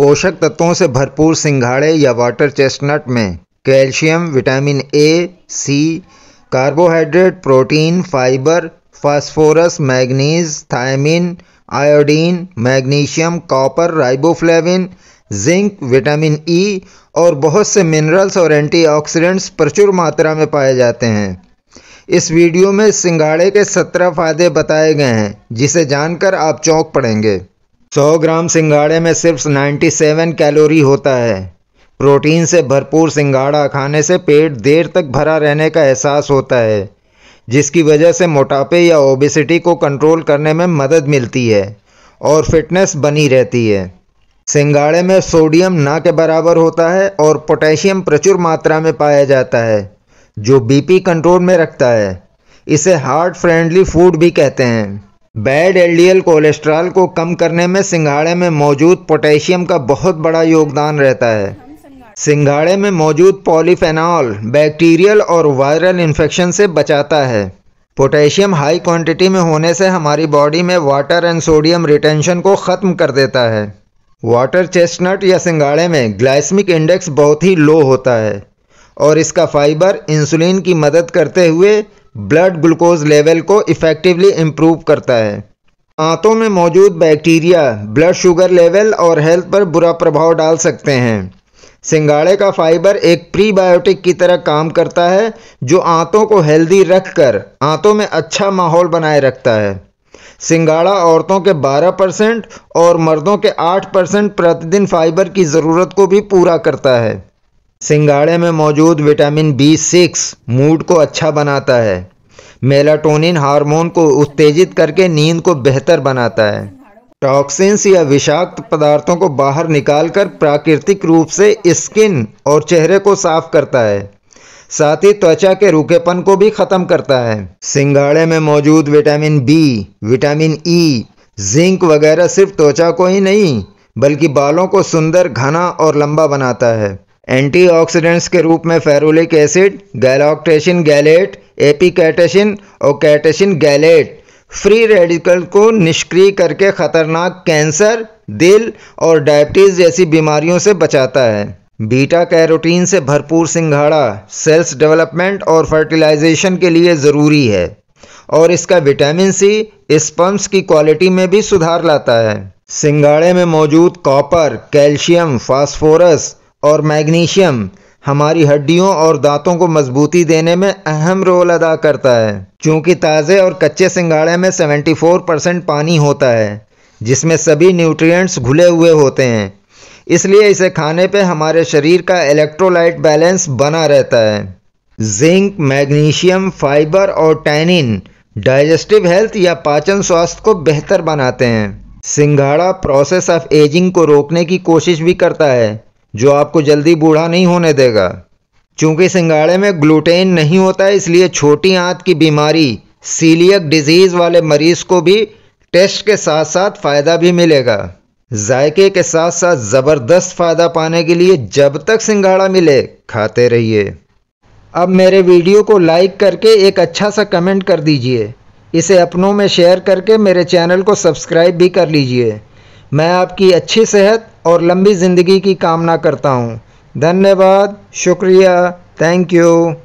पोषक तत्वों से भरपूर सिंघाड़े या वाटर चेस्टनट में calcium vitamin A C carbohydrate protein fibre phosphorus manganese thiamine iodine magnesium copper riboflavin zinc vitamin E और बहुत से मिनरल्स और एंटीऑक्सीडेंट्स प्रचुर मात्रा में पाए जाते हैं इस वीडियो में सिंघाड़े के सत्रह फायदे बताए गए हैं जिसे जानकर आप चौंक पड़ेंगे सौ ग्राम सिंगाड़े में सिर्फ 97 कैलोरी होता है प्रोटीन से भरपूर सिंगाड़ा खाने से पेट देर तक भरा रहने का एहसास होता है जिसकी वजह से मोटापे या ओबेसिटी को कंट्रोल करने में मदद मिलती है और फिटनेस बनी रहती है सिंगाड़े में सोडियम ना के बराबर होता है और पोटेशियम प्रचुर मात्रा में पाया जाता है जो बीपी कंट्रोल में रखता है इसे हार्ट फ्रेंडली फूड भी कहते हैं बैड एलडीएल कोलेस्ट्रॉल को कम करने में सिंघाड़े में मौजूद पोटेशियम का बहुत बड़ा योगदान रहता है सिंघाड़े में मौजूद पॉलीफेनॉल बैक्टीरियल और वायरल इन्फेक्शन से बचाता है पोटेशियम हाई क्वांटिटी में होने से हमारी बॉडी में वाटर एंड सोडियम रिटेंशन को ख़त्म कर देता है वाटर चेस्टनट या सिंघाड़े में ग्लाइसमिक इंडेक्स बहुत ही लो होता है और इसका फाइबर इंसुलिन की मदद करते हुए ब्लड ग्लूकोज लेवल को इफ़ेक्टिवली इम्प्रूव करता है आंतों में मौजूद बैक्टीरिया ब्लड शुगर लेवल और हेल्थ पर बुरा प्रभाव डाल सकते हैं सिंगाड़े का फाइबर एक प्रीबायोटिक की तरह काम करता है जो आंतों को हेल्दी रखकर आंतों में अच्छा माहौल बनाए रखता है सिंगाड़ा औरतों के 12 परसेंट और मर्दों के 8 परसेंट प्रतिदिन फाइबर की ज़रूरत को भी पूरा करता है सिंगाड़े में मौजूद विटामिन बी सिक्स मूड को अच्छा बनाता है मेलाटोनिन हार्मोन को उत्तेजित करके नींद को बेहतर बनाता है टॉक्सिन्स या विषाक्त पदार्थों को बाहर निकालकर प्राकृतिक रूप से स्किन और चेहरे को साफ करता है साथ ही त्वचा के रूखेपन को भी ख़त्म करता है सिंगाड़े में मौजूद vitamin B vitamin E zinc वगैरह सिर्फ त्वचा को ही नहीं बल्कि बालों को सुंदर घना और लंबा बनाता है एंटीऑक्सीडेंट्स के रूप में ferulic acid gallocatechin gallate epicatechin और कैटेशन गैलेट फ्री रेडिकल को निष्क्रिय करके खतरनाक कैंसर दिल और डायबिटीज़ जैसी बीमारियों से बचाता है बीटा कैरोटीन से भरपूर सिंघाड़ा सेल्स डेवलपमेंट और फर्टिलाइजेशन के लिए ज़रूरी है और इसका विटामिन सी स्पम्स की क्वालिटी में भी सुधार लाता है सिंगाड़े में मौजूद कॉपर कैल्शियम फास्फोरस और मैग्नीशियम हमारी हड्डियों और दांतों को मजबूती देने में अहम रोल अदा करता है क्योंकि ताज़े और कच्चे सिंगाड़े में 74 परसेंट पानी होता है जिसमें सभी न्यूट्रिएंट्स घुले हुए होते हैं इसलिए इसे खाने पे हमारे शरीर का इलेक्ट्रोलाइट बैलेंस बना रहता है जिंक मैग्नीशियम फाइबर और टैनिन डाइजेस्टिव हेल्थ या पाचन स्वास्थ्य को बेहतर बनाते हैं सिंघाड़ा प्रोसेस ऑफ एजिंग को रोकने की कोशिश भी करता है जो आपको जल्दी बूढ़ा नहीं होने देगा चूंकि सिंगाड़े में ग्लूटेन नहीं होता है इसलिए छोटी आंत की बीमारी सीलियक डिजीज़ वाले मरीज़ को भी टेस्ट के साथ साथ फ़ायदा भी मिलेगा जायके के साथ साथ ज़बरदस्त फ़ायदा पाने के लिए जब तक सिंगाड़ा मिले खाते रहिए अब मेरे वीडियो को लाइक करके एक अच्छा सा कमेंट कर दीजिए इसे अपनों में शेयर करके मेरे चैनल को सब्सक्राइब भी कर लीजिए मैं आपकी अच्छी सेहत और लंबी ज़िंदगी की कामना करता हूँ धन्यवाद शुक्रिया थैंक यू